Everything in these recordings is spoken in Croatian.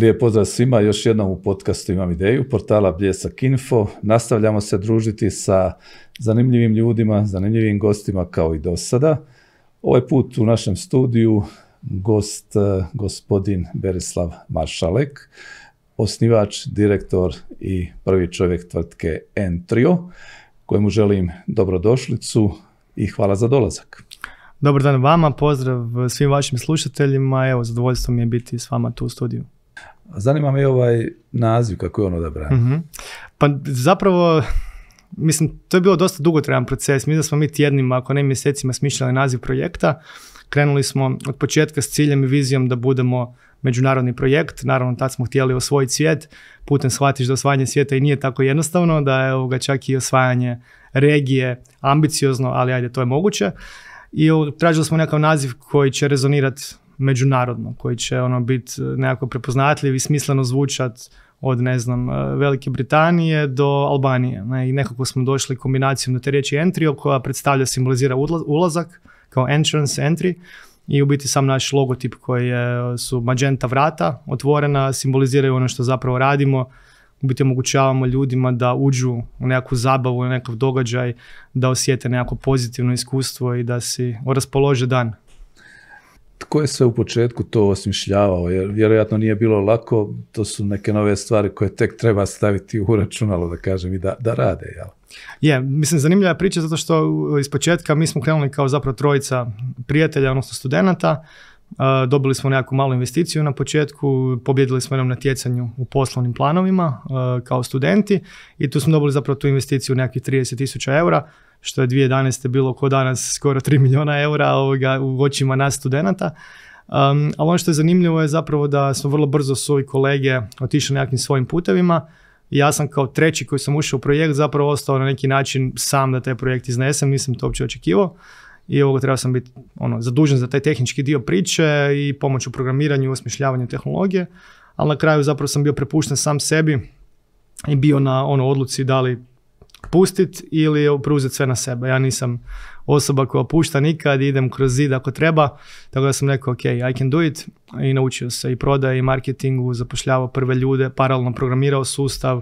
Lijep pozdrav svima, još jednom u podcastu imam ideju, portala Bljesak Info. Nastavljamo se družiti sa zanimljivim ljudima, zanimljivim gostima kao i do sada. Ovaj put u našem studiju gost eh, gospodin Berislav Maršalek, osnivač, direktor i prvi čovjek tvrtke Entrio, kojemu želim dobrodošlicu i hvala za dolazak. Dobar dan vama, pozdrav svim vašim slušateljima, evo zadovoljstvo mi je biti s vama tu u studiju. Zanima me i ovaj naziv, kako je on odabran. Mhm. Pa zapravo, mislim, to je bilo dosta dugotrajan proces. Mi da smo mi tjednima, ako ne mjesecima, smišljali naziv projekta. Krenuli smo od početka s ciljem i vizijom da budemo međunarodni projekt. Naravno, tad smo htjeli osvojiti svijet. Putem shvatiš da osvajanje svijeta i nije tako jednostavno, da je ovoga čak i osvajanje regije ambiciozno, ali ajde, to je moguće. I tražili smo nekakav naziv koji će rezonirati međunarodno, koji će ono biti e, nekako prepoznatljiv i smisleno zvučat od, ne znam, e, Velike Britanije do Albanije. Ne? I nekako smo došli kombinacijom do te riječi entry, koja predstavlja, simbolizira ulazak, kao entrance, entry, i u biti sam naš logotip koji je, su magenta vrata otvorena, simboliziraju ono što zapravo radimo, u biti omogućavamo ljudima da uđu u nekakvu zabavu, u nekakav događaj, da osjete nekako pozitivno iskustvo i da si raspolože dan tko je sve u početku to osmišljavao, jer vjerojatno nije bilo lako, to su neke nove stvari koje tek treba staviti u računalo, da kažem, i da, da rade, jel? Je, mislim, zanimljiva je priča zato što uh, iz početka mi smo krenuli kao zapravo trojica prijatelja, odnosno studenata, uh, dobili smo nekakvu malu investiciju na početku, pobjedili smo jednom natjecanju u poslovnim planovima uh, kao studenti i tu smo dobili zapravo tu investiciju nekakvih 30 tisuća eura, što je 2011. bilo ko danas skoro 3 milijuna eura ovoga, u očima nas studenta. Um, ali ono što je zanimljivo je zapravo da smo vrlo brzo svoji kolege otišli nekim svojim putevima. Ja sam kao treći koji sam ušao u projekt zapravo ostao na neki način sam da taj projekt iznesem, nisam to uopće očekivao. I ovoga trebao sam biti ono, zadužen za taj tehnički dio priče i pomoć u programiranju i osmišljavanju tehnologije. Ali na kraju zapravo sam bio prepušten sam sebi i bio na ono odluci da li pustit ili preuzeti sve na sebe. Ja nisam osoba koja pušta nikad, idem kroz zid ako treba, tako da sam rekao ok, I can do it i naučio se i prodaje i marketingu, zapošljavao prve ljude, paralelno programirao sustav,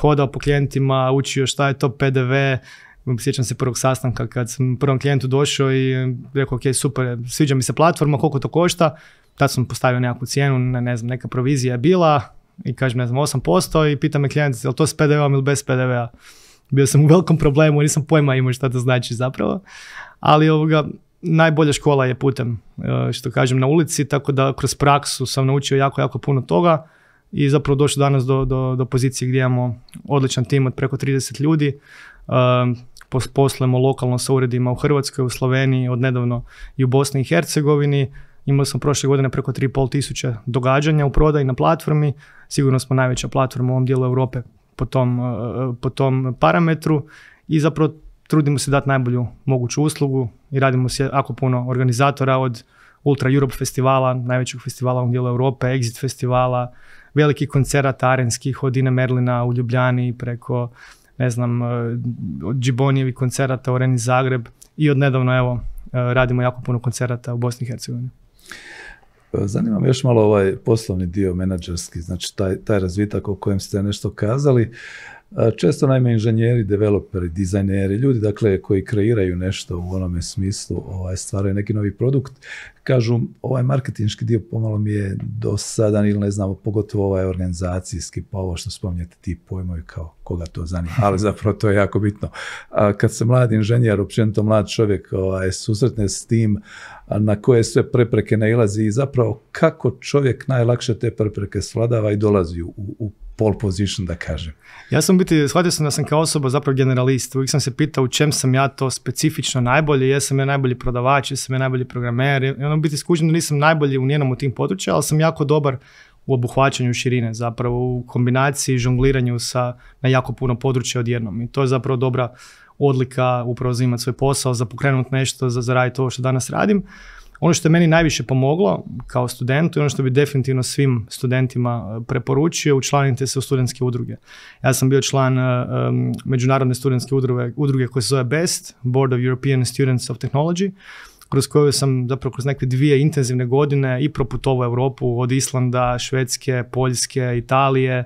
hodao po klijentima, učio šta je to PDV, sjećam se prvog sastanka kad sam prvom klijentu došao i rekao ok, super, sviđa mi se platforma, koliko to košta, tad sam postavio nekakvu cijenu, ne, ne znam, neka provizija je bila i kažem ne znam 8% i pita me klijent je li to s PDV-om ili bez PDV-a bio sam u velikom problemu, nisam pojma imao šta to znači zapravo, ali ovoga, najbolja škola je putem, e, što kažem, na ulici, tako da kroz praksu sam naučio jako, jako puno toga i zapravo došao danas do, do, do pozicije gdje imamo odličan tim od preko 30 ljudi, e, poslujemo lokalno sa uredima u Hrvatskoj, u Sloveniji, nedavno i u Bosni i Hercegovini, Imali smo prošle godine preko 3.500 događanja u prodaji na platformi. Sigurno smo najveća platforma u ovom dijelu Europe po tom, e, po tom parametru i zapravo trudimo se dati najbolju moguću uslugu i radimo se jako puno organizatora od Ultra Europe festivala, najvećeg festivala u dijelu Europe, Exit festivala, velikih koncerata arenskih od Ine Merlina u Ljubljani preko ne znam, e, od Džibonijevi koncerata u Reni Zagreb i od nedavno evo e, radimo jako puno koncerata u Bosni i Hercegovini. Pa zanima me još malo ovaj poslovni dio menadžerski, znači taj, taj razvitak o kojem ste nešto kazali. E, često naime inženjeri, developeri, dizajneri, ljudi dakle koji kreiraju nešto u onome smislu, ovaj, stvaraju neki novi produkt, kažu ovaj marketinški dio pomalo mi je dosadan ili ne znamo, pogotovo ovaj organizacijski, pa ovo što spominjete ti pojmovi kao koga to zanima, ali zapravo to je jako bitno. kad se mlad inženjer, općenito mlad čovjek ovaj, susretne s tim na koje sve prepreke nailazi i zapravo kako čovjek najlakše te prepreke svladava i dolazi u, u pole position, da kažem. Ja sam biti, shvatio sam da sam kao osoba zapravo generalist. Uvijek sam se pitao u čem sam ja to specifično najbolji, jesam ja najbolji prodavač, jesam ja najbolji programer. Ono biti skuđen da nisam najbolji u nijednom u tim područja, ali sam jako dobar u obuhvaćanju širine, zapravo u kombinaciji, žongliranju sa, na jako puno područja odjednom. I to je zapravo dobra odlika upravo za imati svoj posao, za pokrenuti nešto, za zaraditi ovo što danas radim. Ono što je meni najviše pomoglo kao studentu i ono što bi definitivno svim studentima e, preporučio, učlanite se u studentske udruge. Ja sam bio član e, e, međunarodne studentske udruge, udruge koja se zove BEST, Board of European Students of Technology, kroz koju sam zapravo kroz neke dvije intenzivne godine i proputovao Europu od Islanda, Švedske, Poljske, Italije,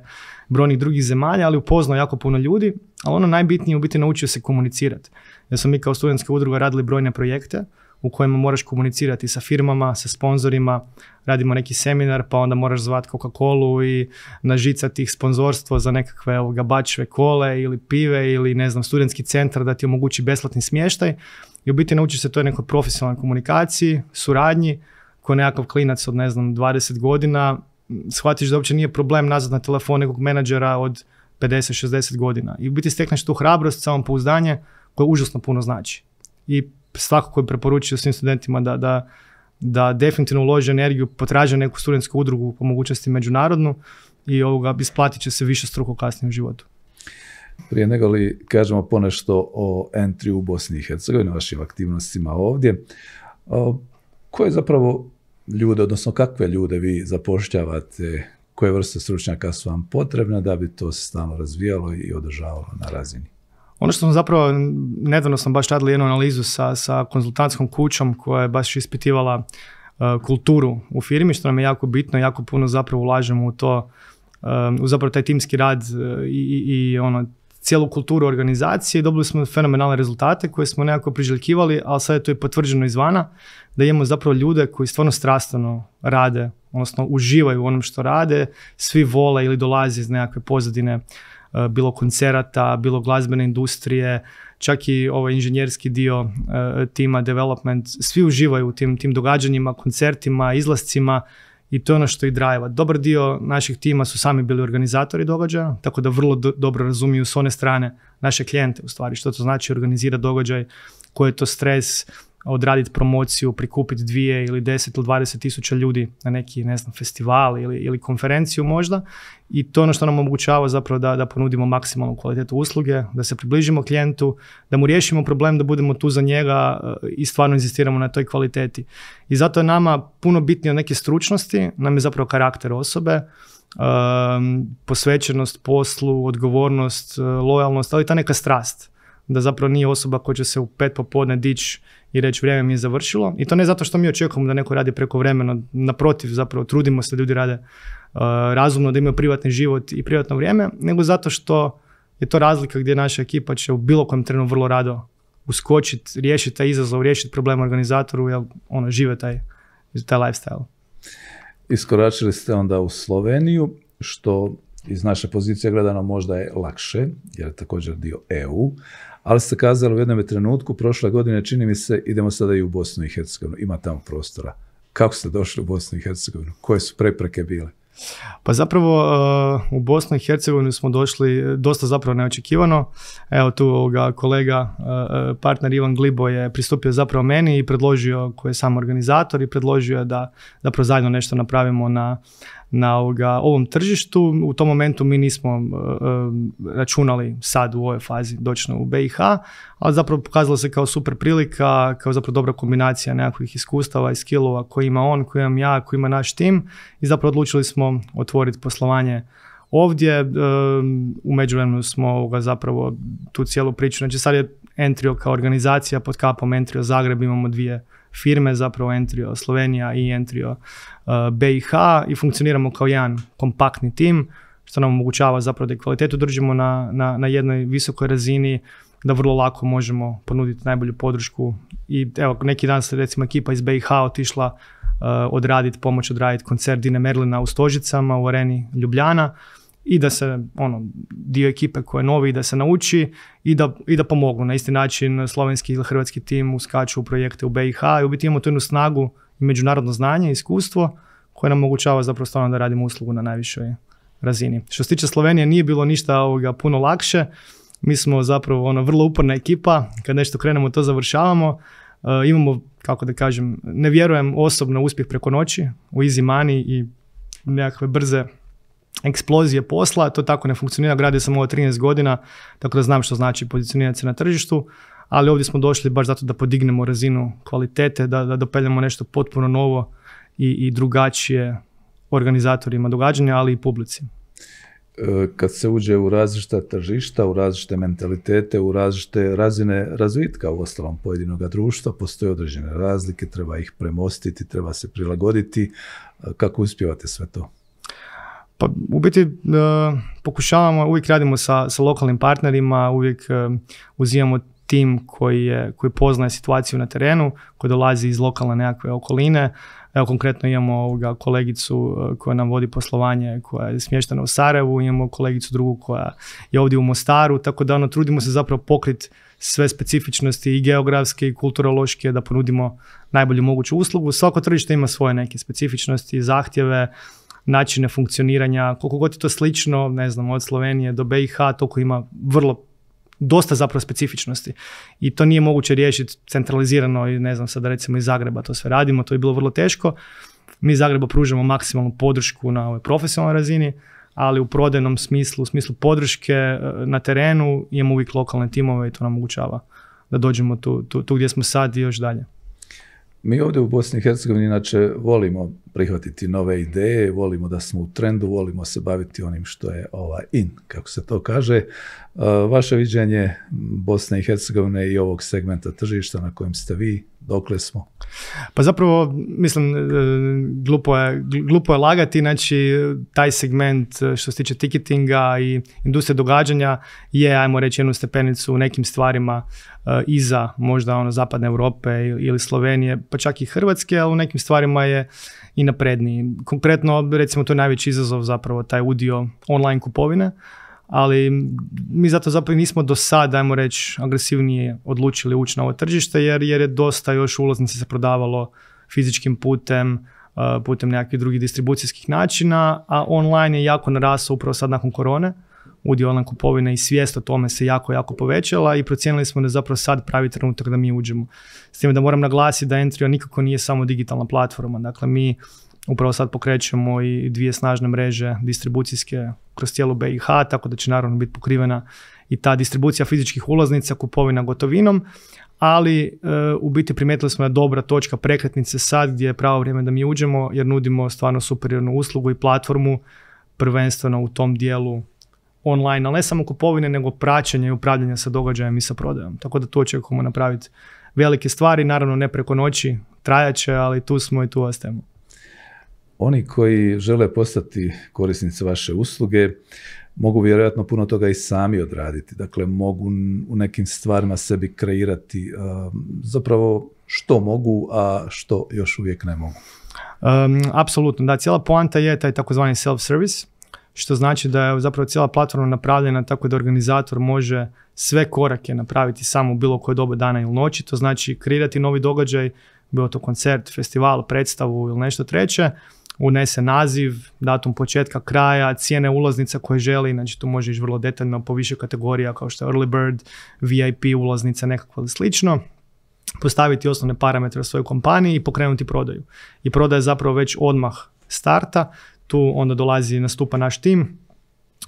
brojnih drugih zemalja, ali upoznao jako puno ljudi, ali ono najbitnije u biti naučio se komunicirati. ja smo mi kao studentska udruga radili brojne projekte, u kojima moraš komunicirati sa firmama, sa sponzorima, radimo neki seminar pa onda moraš zvati Coca-Colu i nažicati ih sponzorstvo za nekakve ovoga, bačve kole ili pive ili ne znam studentski centar da ti omogući besplatni smještaj i u biti naučiš se toj nekoj profesionalnoj komunikaciji, suradnji, ko nekakav klinac od ne znam 20 godina, shvatiš da uopće nije problem nazad na telefon nekog menadžera od 50-60 godina. I u biti stekneš tu hrabrost, samopouzdanje koje užasno puno znači. I svako koji preporučio svim studentima da, da, da definitivno uloži energiju, potraže neku studentsku udrugu po mogućnosti međunarodnu i ovoga isplatit će se više struko kasnije u životu. Prije nego li kažemo ponešto o entry u Bosni i Hercegovini, vašim aktivnostima ovdje, koje zapravo ljude, odnosno kakve ljude vi zapošljavate, koje vrste stručnjaka su vam potrebne da bi to se stalno razvijalo i održavalo na razini? Ono što sam zapravo, nedavno sam baš radili jednu analizu sa, sa konzultantskom kućom koja je baš ispitivala e, kulturu u firmi, što nam je jako bitno, jako puno zapravo ulažemo u to, e, u zapravo taj timski rad e, i, i ono, cijelu kulturu organizacije i dobili smo fenomenalne rezultate koje smo nekako priželjkivali, ali sad je to i potvrđeno izvana, da imamo zapravo ljude koji stvarno strastveno rade, odnosno uživaju u onom što rade, svi vole ili dolaze iz nekakve pozadine, e, bilo koncerata, bilo glazbene industrije, čak i ovaj inženjerski dio e, tima, development, svi uživaju u tim, tim događanjima, koncertima, izlascima, i to je ono što i drajeva. Dobar dio naših tima su sami bili organizatori događaja, tako da vrlo dobro razumiju s one strane naše klijente u stvari, što to znači organizirati događaj, koji je to stres, odraditi promociju, prikupiti dvije ili deset ili dvadeset tisuća ljudi na neki, ne znam, festival ili, ili konferenciju možda. I to je ono što nam omogućava zapravo da, da ponudimo maksimalnu kvalitetu usluge, da se približimo klijentu, da mu riješimo problem, da budemo tu za njega e, i stvarno inzistiramo na toj kvaliteti. I zato je nama puno bitnije od neke stručnosti, nam je zapravo karakter osobe, Um, posvećenost poslu, odgovornost, e, lojalnost, ali ta neka strast. Da zapravo nije osoba koja će se u pet popodne dići i reći vrijeme mi je završilo. I to ne zato što mi očekujemo da neko radi preko vremena, naprotiv zapravo trudimo se da ljudi rade uh, razumno, da imaju privatni život i privatno vrijeme, nego zato što je to razlika gdje naša ekipa će u bilo kojem trenu vrlo rado uskočiti, riješiti taj izazov, riješiti problem organizatoru, jer ono, žive taj, taj lifestyle. Iskoračili ste onda u Sloveniju, što iz naše pozicije gledano možda je lakše, jer je također dio EU, ali ste kazali u jednom trenutku, prošle godine čini mi se, idemo sada i u Bosnu i Hercegovinu, ima tamo prostora. Kako ste došli u Bosnu i Hercegovinu? Koje su prepreke bile? Pa zapravo eh, u Bosnu i Hercegovini smo došli eh, dosta zapravo neočekivano. Evo tu ovoga kolega, eh, partner Ivan Glibo je pristupio zapravo meni i predložio, koji je sam organizator i predložio je da zapravo zajedno nešto napravimo na, na ovom tržištu. U tom momentu mi nismo e, e, računali sad u ovoj fazi doći u BiH, ali zapravo pokazalo se kao super prilika, kao zapravo dobra kombinacija nekakvih iskustava i skillova koji ima on, koji imam ja, koji ima naš tim i zapravo odlučili smo otvoriti poslovanje ovdje. E, u međuvremenu smo ovoga zapravo tu cijelu priču, znači sad je Entrio kao organizacija pod kapom Entrio Zagreb imamo dvije firme, zapravo Entrio Slovenija i Entrio BiH eh, i funkcioniramo kao jedan kompaktni tim što nam omogućava zapravo da kvalitetu držimo na, na, na jednoj visokoj razini, da vrlo lako možemo ponuditi najbolju podršku i evo neki dan se recimo ekipa iz BiH otišla uh, eh, odraditi pomoć, odraditi koncert Dine Merlina u Stožicama u areni Ljubljana i da se ono dio ekipe koje je novi da se nauči i da, i da pomognu. Na isti način slovenski ili hrvatski tim uskaču u projekte u BiH i u biti imamo tu jednu snagu i međunarodno znanje i iskustvo koje nam omogućava zapravo stvarno da radimo uslugu na najvišoj razini. Što se tiče Slovenije nije bilo ništa ovoga puno lakše. Mi smo zapravo ono vrlo uporna ekipa, kad nešto krenemo to završavamo. E, imamo, kako da kažem, ne vjerujem osobno uspjeh preko noći u easy money i nekakve brze eksplozije posla, to tako ne funkcionira, gradio sam ovo 13 godina, tako da znam što znači pozicionirati se na tržištu, ali ovdje smo došli baš zato da podignemo razinu kvalitete, da, da dopeljamo nešto potpuno novo i, i drugačije organizatorima događanja, ali i publici. E, kad se uđe u različita tržišta, u različite mentalitete, u različite razine razvitka u ostalom pojedinog društva, postoje određene razlike, treba ih premostiti, treba se prilagoditi. E, kako uspjevate sve to? Pa u biti e, pokušavamo, uvijek radimo sa, sa lokalnim partnerima, uvijek e, uzimamo tim koji, je, koji poznaje situaciju na terenu, koji dolazi iz lokalne nekakve okoline. Evo konkretno imamo ovoga kolegicu e, koja nam vodi poslovanje, koja je smještena u Sarajevu, imamo kolegicu drugu koja je ovdje u Mostaru, tako da ono, trudimo se zapravo pokriti sve specifičnosti i geografske i kulturološke da ponudimo najbolju moguću uslugu. Svako tržište ima svoje neke specifičnosti, zahtjeve, načine funkcioniranja, koliko god je to slično, ne znam, od Slovenije do BiH, toliko ima vrlo dosta zapravo specifičnosti i to nije moguće riješiti centralizirano i ne znam da recimo iz Zagreba to sve radimo, to je bilo vrlo teško. Mi iz Zagreba pružamo maksimalnu podršku na ovoj profesionalnoj razini, ali u prodajnom smislu, u smislu podrške e, na terenu imamo uvijek lokalne timove i to nam omogućava da dođemo tu, tu gdje smo sad i još dalje. Mi ovdje u Bosni i Hercegovini inače volimo prihvatiti nove ideje, volimo da smo u trendu, volimo se baviti onim što je ova in, kako se to kaže. E, vaše viđenje Bosne i Hercegovine i ovog segmenta tržišta na kojem ste vi, dokle smo? Pa zapravo, mislim, e, glupo je, glupo je lagati, znači taj segment e, što se tiče tiketinga i industrije događanja je, ajmo reći, jednu stepenicu u nekim stvarima iza možda ono zapadne Europe ili Slovenije, pa čak i Hrvatske, ali u nekim stvarima je i napredniji. Konkretno, recimo, to je najveći izazov zapravo taj udio online kupovine, ali mi zato zapravo nismo do sad, ajmo reći, agresivnije odlučili ući na ovo tržište jer, jer je dosta još ulaznice se prodavalo fizičkim putem, putem nekakvih drugih distribucijskih načina, a online je jako narasao upravo sad nakon korone udjela kupovina i svijest o tome se jako, jako povećala i procijenili smo da zapravo sad pravi trenutak da mi uđemo. S time da moram naglasiti da Entrio nikako nije samo digitalna platforma, dakle mi upravo sad pokrećemo i dvije snažne mreže distribucijske kroz cijelu BiH, tako da će naravno biti pokrivena i ta distribucija fizičkih ulaznica, kupovina gotovinom, ali e, u biti primetili smo da dobra točka prekretnice sad gdje je pravo vrijeme da mi uđemo jer nudimo stvarno superiornu uslugu i platformu prvenstveno u tom dijelu online, ali ne samo kupovine, nego praćenje i upravljanje sa događajem i sa prodajom. Tako da tu očekujemo napraviti velike stvari, naravno ne preko noći, trajaće, ali tu smo i tu ostajemo. Oni koji žele postati korisnici vaše usluge, mogu vjerojatno puno toga i sami odraditi. Dakle, mogu u nekim stvarima sebi kreirati zapravo što mogu, a što još uvijek ne mogu. apsolutno, da, cijela poanta je taj takozvani self-service, što znači da je zapravo cijela platforma napravljena tako da organizator može sve korake napraviti samo u bilo koje dobe dana ili noći, to znači kreirati novi događaj, bilo to koncert, festival, predstavu ili nešto treće, unese naziv, datum početka, kraja, cijene ulaznica koje želi, znači tu može ići vrlo detaljno po više kategorija kao što je early bird, VIP ulaznica, nekako ili slično postaviti osnovne parametre u svojoj kompaniji i pokrenuti prodaju. I prodaja je zapravo već odmah starta, tu onda dolazi i nastupa naš tim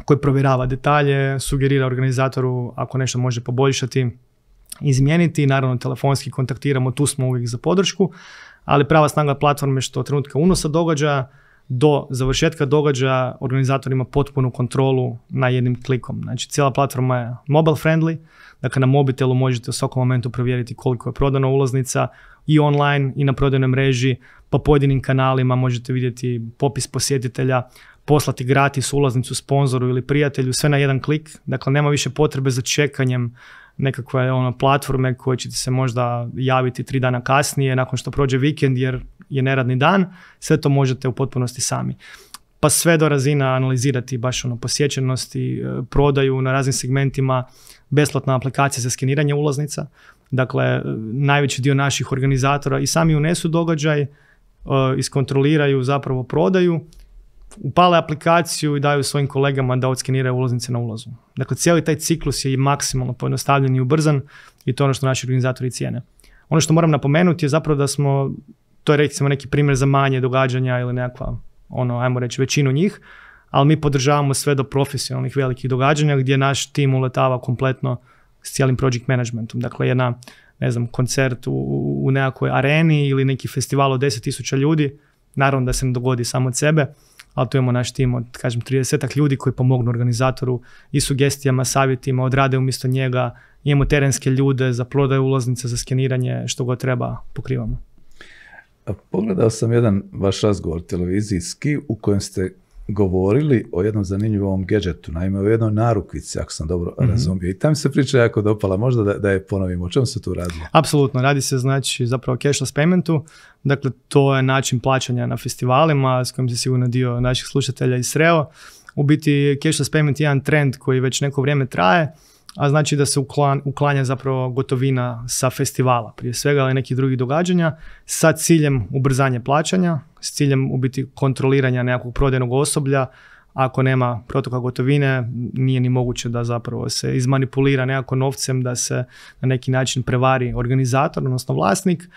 koji provjerava detalje, sugerira organizatoru ako nešto može poboljšati, izmijeniti. Naravno, telefonski kontaktiramo, tu smo uvijek za podršku, ali prava snaga platforme što trenutka unosa događa do završetka događaja organizator ima potpunu kontrolu na jednim klikom. Znači, cijela platforma je mobile friendly, dakle na mobitelu možete u svakom momentu provjeriti koliko je prodano ulaznica, i online i na prodajnoj mreži, po pojedinim kanalima možete vidjeti popis posjetitelja, poslati gratis ulaznicu sponzoru ili prijatelju, sve na jedan klik, dakle nema više potrebe za čekanjem nekakve ono, platforme koje ćete se možda javiti tri dana kasnije nakon što prođe vikend jer je neradni dan, sve to možete u potpunosti sami. Pa sve do razina analizirati baš ono posjećenosti, e, prodaju na raznim segmentima, besplatna aplikacija za skeniranje ulaznica. Dakle, najveći dio naših organizatora i sami unesu događaj, eh, iskontroliraju zapravo prodaju, upale aplikaciju i daju svojim kolegama da odskeniraju ulaznice na ulazu. Dakle, cijeli taj ciklus je i maksimalno pojednostavljen i ubrzan i to je ono što naši organizatori cijene. Ono što moram napomenuti je zapravo da smo, to je recimo neki primjer za manje događanja ili nekakva, ono, ajmo reći, većinu njih, ali mi podržavamo sve do profesionalnih velikih događanja gdje naš tim uletava kompletno s cijelim project managementom. Dakle, jedna, ne znam, koncert u, u areni ili neki festival od 10.000 ljudi, naravno da se ne dogodi samo od sebe, ali tu imamo naš tim od, kažem, 30 ljudi koji pomognu organizatoru i sugestijama, savjetima, odrade umjesto njega, imamo terenske ljude za prodaje ulaznice za skeniranje, što god treba, pokrivamo. Pogledao sam jedan vaš razgovor televizijski u kojem ste govorili o jednom zanimljivom gadgetu, naime o jednoj narukvici, ako sam dobro mhm. razumio. I tam se priča jako dopala, možda da, je ponovimo. O čemu se tu radi? Apsolutno, radi se znači zapravo cashless paymentu, dakle to je način plaćanja na festivalima s kojim se sigurno dio naših slušatelja i sreo. U biti cashless payment je jedan trend koji već neko vrijeme traje, a znači da se uklanja zapravo gotovina sa festivala, prije svega ali nekih drugih događanja, sa ciljem ubrzanja plaćanja, s ciljem u biti kontroliranja nekakvog prodajnog osoblja, ako nema protoka gotovine, nije ni moguće da zapravo se izmanipulira nekako novcem, da se na neki način prevari organizator, odnosno vlasnik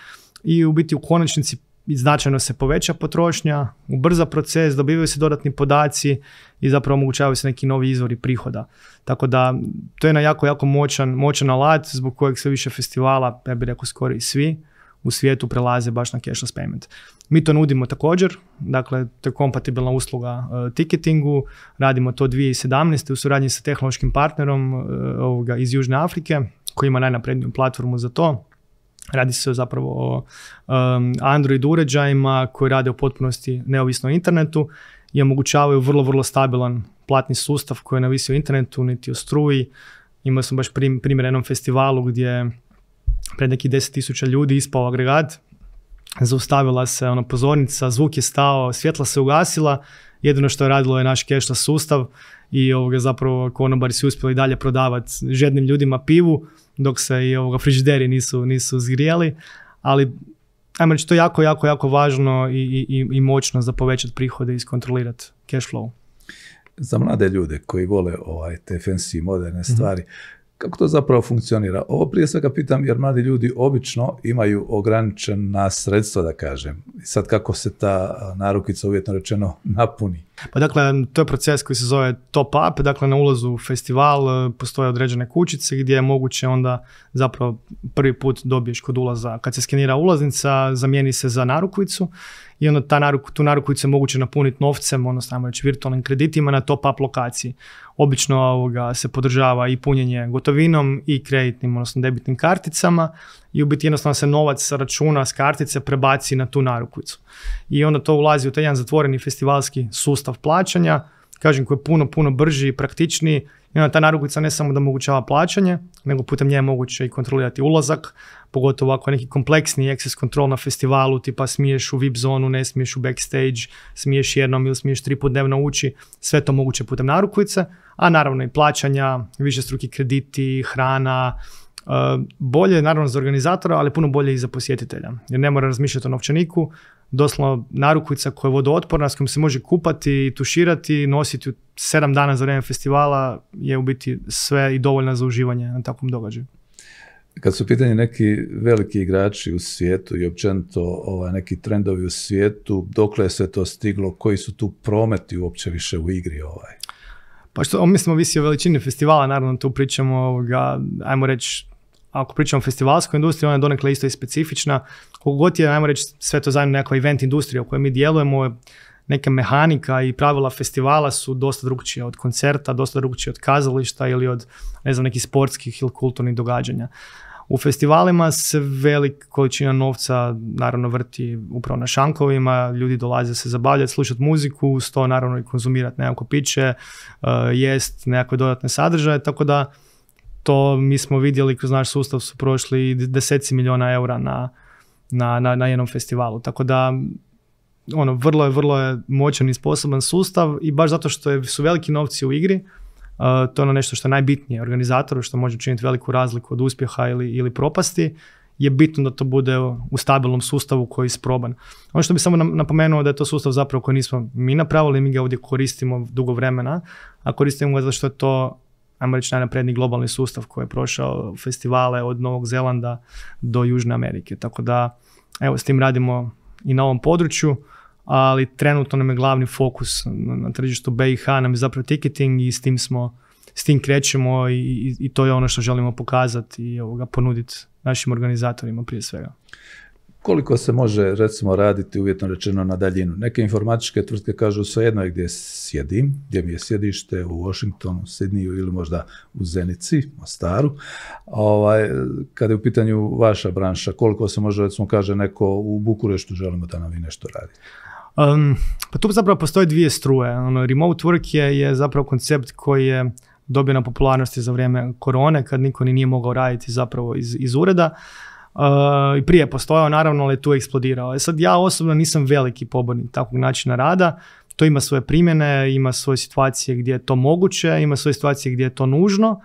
i u biti u konačnici značajno se poveća potrošnja, ubrza proces, dobivaju se dodatni podaci i zapravo omogućavaju se neki novi izvori prihoda. Tako da to je na jako, jako moćan, moćan alat zbog kojeg se više festivala, ja bih rekao skoro i svi, u svijetu prelaze baš na cashless payment. Mi to nudimo također, dakle to je kompatibilna usluga tiketingu, ticketingu, radimo to 2017. u suradnji sa tehnološkim partnerom e, ovoga, iz Južne Afrike koji ima najnapredniju platformu za to Radi se zapravo o um, Android uređajima koji rade u potpunosti neovisno o internetu i omogućavaju vrlo, vrlo stabilan platni sustav koji je ovisi o internetu niti o struji. Imao sam baš primjer jednom festivalu gdje je pred nekih 10.000 ljudi ispao agregat, zaustavila se ona pozornica, zvuk je stao, svjetla se ugasila, jedino što je radilo je naš kešta sustav i ovoga zapravo konobari su uspjeli dalje prodavati žednim ljudima pivu dok se i ovoga frižideri nisu, nisu zgrijali, ali ajmo reći to je jako, jako, jako važno i, i, i moćno za povećati prihode i iskontrolirati cash flow. Za mlade ljude koji vole ovaj, te fancy moderne mhm. stvari, kako to zapravo funkcionira? Ovo prije svega pitam jer mladi ljudi obično imaju ograničena sredstva, da kažem sad kako se ta narukvica uvjetno rečeno napuni. Pa dakle, to je proces koji se zove top up, dakle na ulazu u festival e, postoje određene kućice gdje je moguće onda zapravo prvi put dobiješ kod ulaza. Kad se skenira ulaznica, zamijeni se za narukvicu i onda ta naruk, tu narukvicu je moguće napuniti novcem, odnosno reći virtualnim kreditima na top up lokaciji. Obično ovoga se podržava i punjenje gotovinom i kreditnim, odnosno debitnim karticama, i u biti jednostavno se novac sa računa, s kartice prebaci na tu narukvicu. I onda to ulazi u taj jedan zatvoreni festivalski sustav plaćanja, kažem koji je puno, puno brži i praktičniji i onda ta narukvica ne samo da omogućava plaćanje, nego putem nje je moguće i kontrolirati ulazak, pogotovo ako je neki kompleksni access control na festivalu, tipa smiješ u VIP zonu, ne smiješ u backstage, smiješ jednom ili smiješ tri put dnevno ući, sve to moguće putem narukvice, a naravno i plaćanja, više struki krediti, hrana, Eh, bolje naravno za organizatora, ali puno bolje i za posjetitelja. Jer ne mora razmišljati o novčaniku, doslovno narukvica koja je vodootporna, s kojom se može kupati, tuširati, nositi sedam dana za vrijeme festivala je u biti sve i dovoljna za uživanje na takvom događaju. Kad su pitanje neki veliki igrači u svijetu i općenito ovaj, neki trendovi u svijetu, dokle je sve to stiglo, koji su tu prometi uopće više u igri ovaj? Pa što, mi ovisi visi o veličini festivala, naravno tu pričamo, ovoga, ajmo reći, ako pričamo o festivalskoj industriji, ona je donekle isto i specifična. Koliko god je, ajmo reći, sve to zajedno nekakva event industrija u kojoj mi djelujemo, neka mehanika i pravila festivala su dosta drugčije od koncerta, dosta drugčije od kazališta ili od, ne znam, nekih sportskih ili kulturnih događanja. U festivalima se velika količina novca naravno vrti upravo na šankovima, ljudi dolaze se zabavljati, slušati muziku, sto to naravno i konzumirati nekako piće, eh, jest nekakve dodatne sadržaje, tako da to mi smo vidjeli kroz naš sustav su prošli deseci miliona eura na, na, na, na jednom festivalu. Tako da ono, vrlo je, vrlo je moćan i sposoban sustav i baš zato što je, su veliki novci u igri, uh, to je ono nešto što je najbitnije organizatoru, što može učiniti veliku razliku od uspjeha ili, ili propasti, je bitno da to bude u stabilnom sustavu koji je isproban. Ono što bi samo napomenuo da je to sustav zapravo koji nismo mi napravili, mi ga ovdje koristimo dugo vremena, a koristimo ga zato što je to ajmo reći, najnapredniji globalni sustav koji je prošao festivale od Novog Zelanda do Južne Amerike. Tako da, evo, s tim radimo i na ovom području, ali trenutno nam je glavni fokus na tržištu BiH, nam je zapravo ticketing i s tim smo, s tim krećemo i, i, i to je ono što želimo pokazati i ovoga, ponuditi našim organizatorima prije svega koliko se može recimo raditi uvjetno rečeno na daljinu. Neke informatičke tvrtke kažu svejedno je gdje sjedim, gdje mi je sjedište u Washingtonu, Sidniju ili možda u Zenici, Mostaru. Ovaj, kada je u pitanju vaša branša, koliko se može recimo kaže neko u Bukureštu želimo da nam nešto radi? Um, pa tu zapravo postoje dvije struje. Ono, remote work je, zapravo koncept koji je dobio na popularnosti za vrijeme korone kad niko ni nije mogao raditi zapravo iz ureda i uh, prije postojao naravno, ali tu eksplodirao. E sad ja osobno nisam veliki pobornik takvog načina rada, to ima svoje primjene, ima svoje situacije gdje je to moguće, ima svoje situacije gdje je to nužno,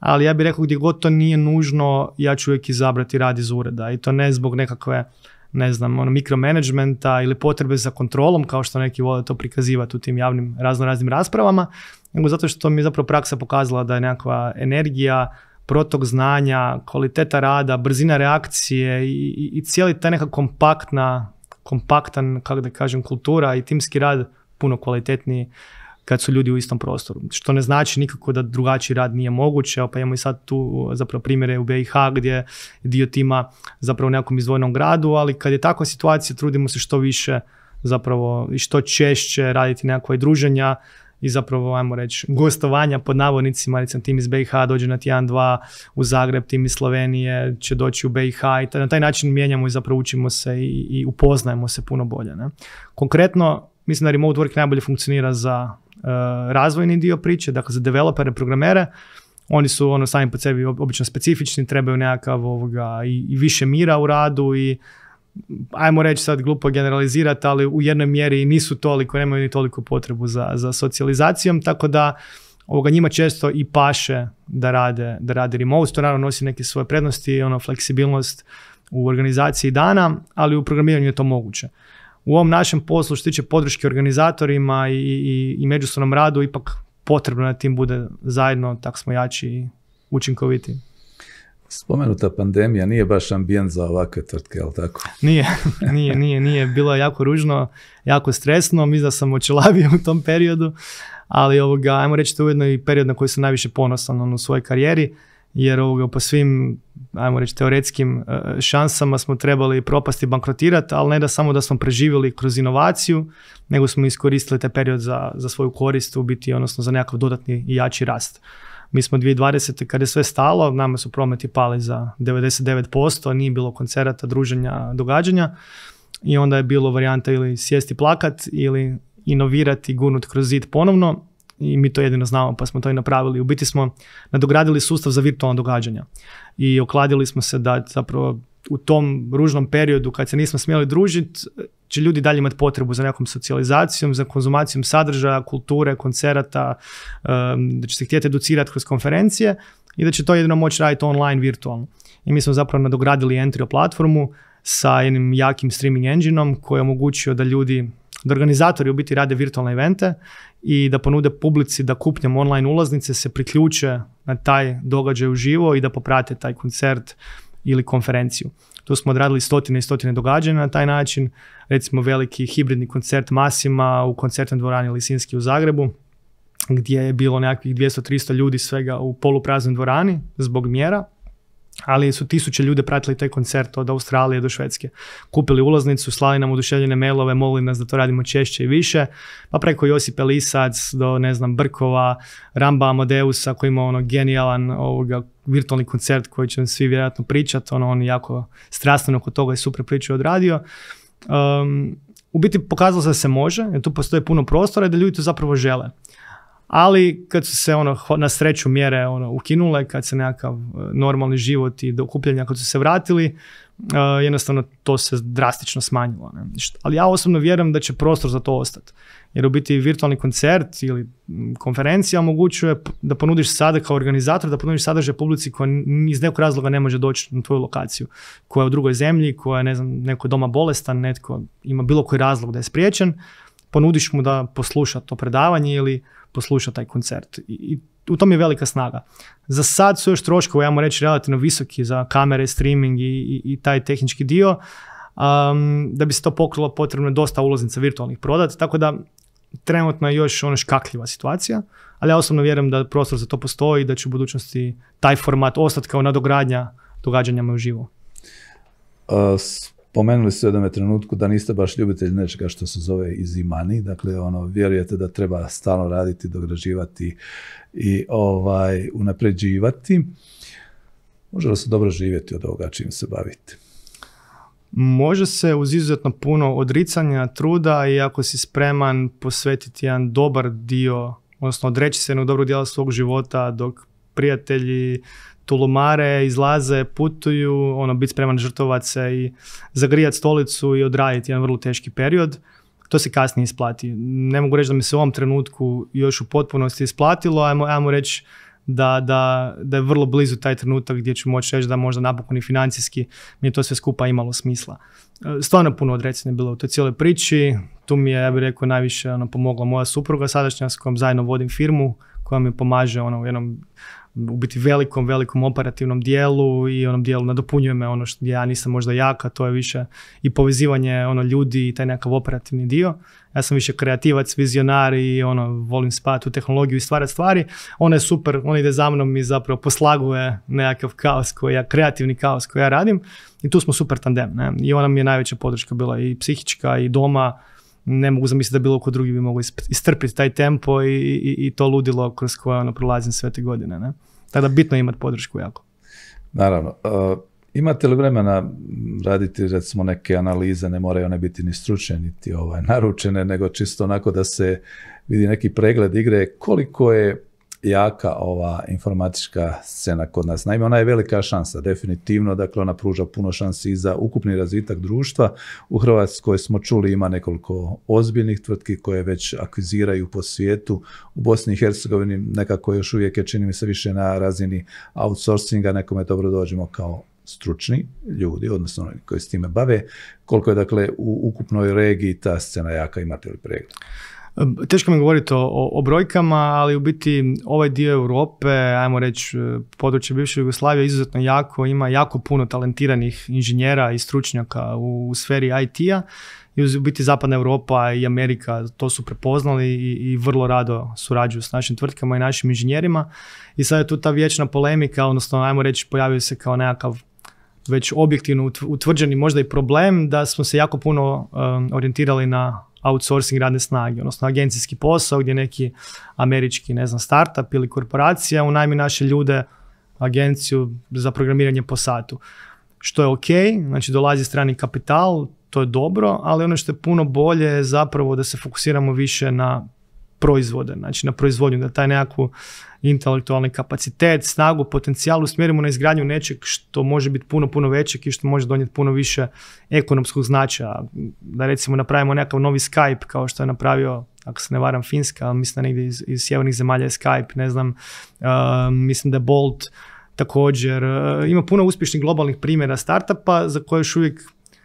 ali ja bih rekao gdje god to nije nužno, ja ću uvijek izabrati rad iz ureda i to ne zbog nekakve ne znam, ono, mikromanagementa ili potrebe za kontrolom, kao što neki vole to prikazivati u tim javnim raznoraznim raspravama, nego zato što mi je zapravo praksa pokazala da je nekakva energija, protok znanja, kvaliteta rada, brzina reakcije i, i, cijeli ta neka kompaktna, kompaktan, kako da kažem, kultura i timski rad puno kvalitetniji kad su ljudi u istom prostoru. Što ne znači nikako da drugačiji rad nije moguće, pa imamo i sad tu zapravo primjere u BiH gdje dio tima zapravo u nekom izvojnom gradu, ali kad je takva situacija trudimo se što više zapravo i što češće raditi nekakva druženja, i zapravo, ajmo reći, gostovanja pod navodnicima, recimo tim iz BiH dođe na tjedan, dva u Zagreb, tim iz Slovenije će doći u BiH i na taj način mijenjamo i zapravo učimo se i, i upoznajemo se puno bolje. Ne? Konkretno, mislim da remote work najbolje funkcionira za e, razvojni dio priče, dakle za developere, programere, oni su ono sami po sebi obično specifični, trebaju nekakav ovoga i više mira u radu i ajmo reći sad glupo generalizirati, ali u jednoj mjeri nisu toliko, nemaju ni toliko potrebu za, za socijalizacijom, tako da ovoga, njima često i paše da rade, da rade remote, to naravno nosi neke svoje prednosti, ono, fleksibilnost u organizaciji dana, ali u programiranju je to moguće. U ovom našem poslu što tiče podrške organizatorima i, i, i međusobnom radu, ipak potrebno da tim bude zajedno, tako smo jači i učinkoviti. Spomenuta pandemija nije baš ambijent za ovakve tvrtke, ali tako? Nije, nije, nije, nije. Bilo je jako ružno, jako stresno, mislim da sam očelavio u tom periodu, ali ovoga, ajmo reći to ujedno i period na koji sam najviše ponosan ono, u svojoj karijeri, jer ovoga, po svim, ajmo reći, teoretskim e, šansama smo trebali propasti i bankrotirati, ali ne da samo da smo preživjeli kroz inovaciju, nego smo iskoristili taj period za, svoju korist, u biti, odnosno za nekakav dodatni i jači rast. Mi smo 2020. kada je sve stalo, nama su prometi pali za 99%, nije bilo koncerata, druženja, događanja i onda je bilo varijanta ili sjesti plakat ili inovirati, gunut kroz zid ponovno i mi to jedino znamo pa smo to i napravili. U biti smo nadogradili sustav za virtualna događanja i okladili smo se da zapravo u tom ružnom periodu kad se nismo smjeli družiti, će ljudi dalje imati potrebu za nekom socijalizacijom, za konzumacijom sadržaja, kulture, koncerata, da će se htjeti educirati kroz konferencije i da će to jedino moći raditi online virtualno. I mi smo zapravo nadogradili Entrio platformu sa jednim jakim streaming engineom koji je omogućio da ljudi da organizatori u biti rade virtualne evente i da ponude publici da kupnjem online ulaznice se priključe na taj događaj uživo i da poprate taj koncert, ili konferenciju. Tu smo odradili stotine i stotine događanja na taj način, recimo veliki hibridni koncert Masima u koncertnoj dvorani Lisinski u Zagrebu, gdje je bilo nekakvih 200-300 ljudi svega u polupraznoj dvorani zbog mjera, ali su tisuće ljude pratili taj koncert od Australije do Švedske. Kupili ulaznicu, slali nam oduševljene mailove, molili nas da to radimo češće i više, pa preko Josipe Lisac do, ne znam, Brkova, Ramba Amadeusa koji ima ono genijalan ovoga virtualni koncert koji će svi vjerojatno pričati, ono, on jako strastveno oko toga i super priču odradio. Um, u biti pokazalo se da se može, jer tu postoji puno prostora i da ljudi to zapravo žele ali kad su se ono na sreću mjere ono ukinule, kad se nekakav e, normalni život i dokupljanja kad su se vratili, uh, jednostavno to se drastično smanjilo. Ne? Ali ja osobno vjerujem da će prostor za to ostati. Jer u biti virtualni koncert ili konferencija omogućuje da ponudiš sada kao organizator, da ponudiš sadržaj publici koja iz nekog razloga ne može doći na tvoju lokaciju, koja je u drugoj zemlji, koja je ne znam, neko doma bolestan, netko ima bilo koji razlog da je spriječen ponudiš mu da posluša to predavanje ili posluša taj koncert. I, u tom je velika snaga. Za sad su još troškovi, ja mu reći, relativno visoki za kamere, streaming i, i, i taj tehnički dio. Um, da bi se to pokrilo potrebno je dosta ulaznica virtualnih prodati, tako da trenutno je još ono škakljiva situacija, ali ja osobno vjerujem da prostor za to postoji i da će u budućnosti taj format ostati kao nadogradnja događanjama u živu. Pomenuli ste u jednom trenutku da niste baš ljubitelj nečega što se zove izimani, dakle ono vjerujete da treba stalno raditi, dograđivati i ovaj unapređivati. Može li se dobro živjeti od ovoga čim se bavite? Može se uz izuzetno puno odricanja, truda i ako si spreman posvetiti jedan dobar dio, odnosno odreći se jednog dobrog dijela svog života dok prijatelji, tulumare, izlaze, putuju, ono, biti spreman žrtovat se i zagrijat stolicu i odraditi jedan vrlo teški period. To se kasnije isplati. Ne mogu reći da mi se u ovom trenutku još u potpunosti isplatilo, ajmo, ajmo reći da, da, da je vrlo blizu taj trenutak gdje ću moći reći da možda napokon i financijski mi je to sve skupa imalo smisla. E, stvarno puno odrecenje bilo u toj cijeloj priči, tu mi je, ja bih rekao, najviše ono, pomogla moja supruga sadašnja s kojom zajedno vodim firmu, koja mi pomaže ono, u jednom u biti velikom, velikom operativnom dijelu i onom dijelu nadopunjuje me ono što ja nisam možda jaka, to je više i povezivanje ono ljudi i taj nekakav operativni dio. Ja sam više kreativac, vizionar i ono, volim spati u tehnologiju i stvarati stvari. Ona je super, on ide za mnom i zapravo poslaguje nekakav kaos koji ja, kreativni kaos koji ja radim i tu smo super tandem. Ne? I ona mi je najveća podrška bila i psihička i doma, ne mogu zamisliti da bilo ko drugi bi mogao istrpiti taj tempo i, i, to ludilo kroz koje ono prolazim sve te godine. Ne? Tako bitno je imati podršku jako. Naravno. Uh, imate li vremena raditi recimo neke analize, ne moraju one biti ni stručne niti ovaj, naručene, nego čisto onako da se vidi neki pregled igre, koliko je jaka ova informatička scena kod nas. Naime, ona je velika šansa, definitivno, dakle ona pruža puno šansi i za ukupni razvitak društva. U Hrvatskoj smo čuli ima nekoliko ozbiljnih tvrtki koje već akviziraju po svijetu. U Bosni i Hercegovini nekako još uvijek je čini mi se više na razini outsourcinga, nekome dobro dođemo kao stručni ljudi, odnosno oni koji s time bave. Koliko je dakle u ukupnoj regiji ta scena jaka, imate li pregled? Teško mi govoriti o, o, brojkama, ali u biti ovaj dio Europe, ajmo reći e, područje bivše Jugoslavije, izuzetno jako, ima jako puno talentiranih inženjera i stručnjaka u, sferi IT-a i u biti Zapadna Europa i Amerika to su prepoznali i, i vrlo rado surađuju s našim tvrtkama i našim inženjerima i sad je tu ta vječna polemika, odnosno ajmo reći pojavio se kao nekakav već objektivno utvrđeni možda i problem da smo se jako puno um, orijentirali na outsourcing radne snage, odnosno agencijski posao gdje neki američki, ne znam, startup ili korporacija unajmi naše ljude agenciju za programiranje po satu. Što je ok, znači dolazi strani kapital, to je dobro, ali ono što je puno bolje je zapravo da se fokusiramo više na proizvode, znači na proizvodnju, da taj nekakvu intelektualni kapacitet, snagu, potencijal usmjerimo na izgradnju nečeg što može biti puno, puno većeg i što može donijeti puno više ekonomskog značaja. Da recimo napravimo nekakav novi Skype kao što je napravio ako se ne varam Finska, ali mislim da negdje iz, sjevernih zemalja je Skype, ne znam, uh, mislim da Bolt također, uh, ima puno uspješnih globalnih primjera startupa za koje još uvijek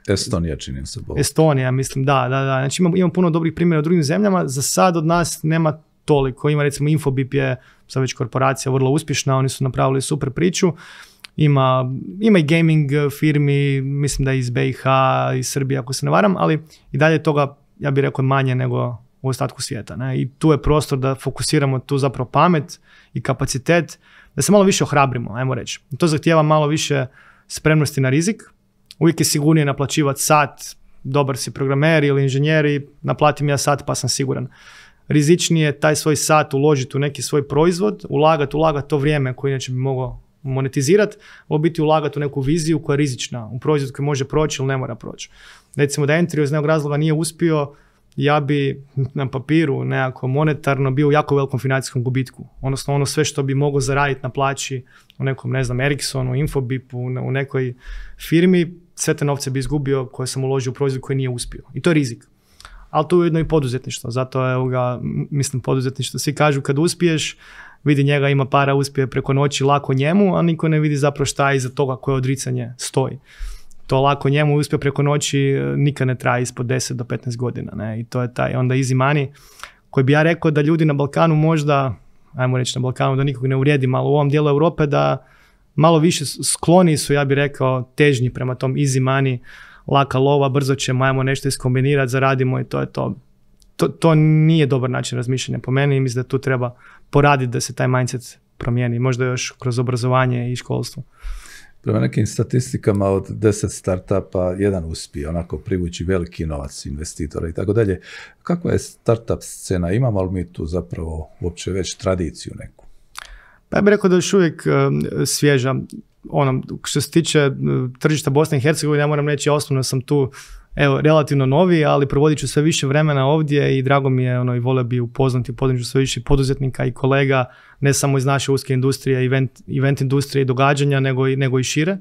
Estonija čini se. bolje. Estonija, mislim, da, da, da. Znači imamo, imamo puno dobrih primjera u drugim zemljama. Za sad od nas nema toliko. Ima recimo Infobip je sad već korporacija vrlo uspješna, oni su napravili super priču. Ima, ima i gaming firmi, mislim da je iz BiH, iz Srbije ako se ne varam, ali i dalje toga, ja bih rekao, manje nego u ostatku svijeta. Ne? I tu je prostor da fokusiramo tu zapravo pamet i kapacitet, da se malo više ohrabrimo, ajmo reći. To zahtijeva malo više spremnosti na rizik, uvijek je sigurnije naplaćivati sat, dobar si programer ili inženjer i naplatim ja sat pa sam siguran. Rizičnije je taj svoj sat uložiti u neki svoj proizvod, ulagati, ulagati to vrijeme koje inače bi mogao monetizirati, u biti ulagati u neku viziju koja je rizična, u proizvod koji može proći ili ne mora proći. Recimo da Entry iz nekog razloga nije uspio, ja bi na papiru nekako monetarno bio u jako velikom financijskom gubitku. Odnosno ono sve što bi mogao zaraditi na plaći u nekom, ne znam, Ericssonu, Infobipu, u nekoj firmi, sve te novce bi izgubio koje sam uložio u proizvod koji nije uspio. I to je rizik. Ali to je ujedno i poduzetništvo. Zato evo ga, mislim poduzetništvo. Svi kažu kad uspiješ, vidi njega ima para, uspije preko noći lako njemu, a niko ne vidi zapravo šta je iza toga koje odricanje stoji. To lako njemu uspije preko noći e, nikad ne traje ispod 10 do 15 godina. Ne? I to je taj onda easy money koji bi ja rekao da ljudi na Balkanu možda, ajmo reći na Balkanu da nikog ne uvrijedim, ali u ovom dijelu Europe da malo više skloni su, ja bih rekao, težnji prema tom easy money, laka lova, brzo ćemo, ajmo nešto iskombinirati, zaradimo i to je to. To, to nije dobar način razmišljanja po meni i mislim da tu treba poraditi da se taj mindset promijeni, možda još kroz obrazovanje i školstvo. Prema nekim statistikama od 10 startupa, jedan uspije onako privući veliki novac investitora i tako dalje. Kakva je startup scena? Imamo li mi tu zapravo uopće već tradiciju neku? Pa ja bih rekao da još uvijek e, svježa. Ono, što se tiče e, tržišta Bosne i Hercegovine, ja moram reći, osnovno sam tu evo, relativno novi, ali provodit ću sve više vremena ovdje i drago mi je ono, i vole bi upoznati, upoznat ću sve više poduzetnika i kolega, ne samo iz naše uske industrije, event, event industrije i događanja, nego i, nego i šire.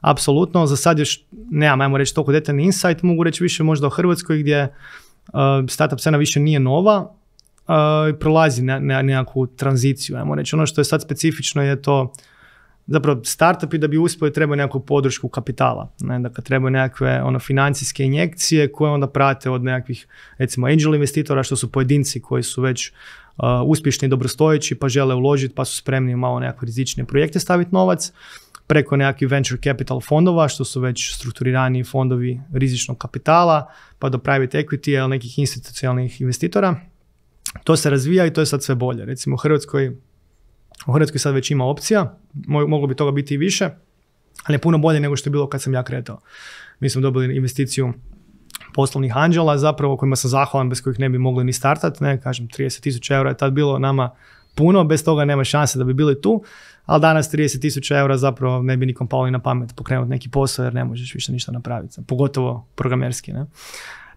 Apsolutno, za sad još nemam, ajmo reći, toliko detaljni insight, mogu reći više možda o Hrvatskoj gdje uh, startup scena više nije nova, uh, prolazi na, nekakvu tranziciju, ajmo reći. Ono što je sad specifično je to, zapravo startupi da bi uspjeli trebaju nekakvu podršku kapitala. Ne? Dakle, trebaju nekakve ono, financijske injekcije koje onda prate od nekakvih, recimo, angel investitora, što su pojedinci koji su već uh, uspješni i dobrostojeći, pa žele uložiti, pa su spremni malo nekakve rizične projekte staviti novac preko nekakvih venture capital fondova, što su već strukturirani fondovi rizičnog kapitala, pa do private equity ili nekih institucionalnih investitora to se razvija i to je sad sve bolje. Recimo u Hrvatskoj, u Hrvatskoj sad već ima opcija, moglo bi toga biti i više, ali je puno bolje nego što je bilo kad sam ja kretao. Mi smo dobili investiciju poslovnih anđela zapravo kojima sam zahvalan bez kojih ne bi mogli ni startat, ne, kažem 30 tisuća eura je tad bilo nama puno, bez toga nema šanse da bi bili tu, ali danas 30 tisuća eura zapravo ne bi nikom palo na pamet pokrenuti neki posao jer ne možeš više ništa napraviti, pogotovo programerski. Ne.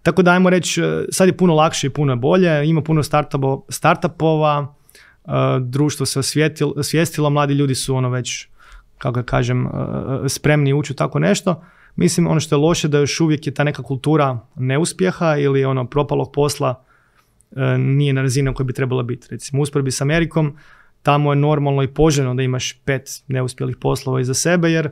Tako da ajmo reći, e, sad je puno lakše i puno bolje, ima puno startupova, e, društvo se osvijestilo, mladi ljudi su ono već, kako kažem, e, spremni ući u tako nešto. Mislim, ono što je loše da još uvijek je ta neka kultura neuspjeha ili ono propalog posla nije na razini na bi trebala biti. Recimo, usporbi s Amerikom, tamo je normalno i poželjno da imaš pet neuspjelih poslova iza sebe, jer